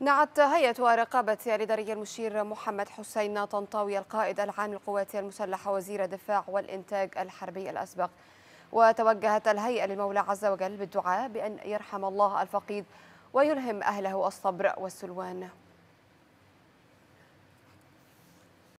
نعت هيئة رقابة الإدارية المشير محمد حسين طنطاوي القائد العام للقوات المسلحة وزير الدفاع والإنتاج الحربي الأسبق وتوجهت الهيئة للمولى عز وجل بالدعاء بأن يرحم الله الفقيد ويلهم أهله الصبر والسلوان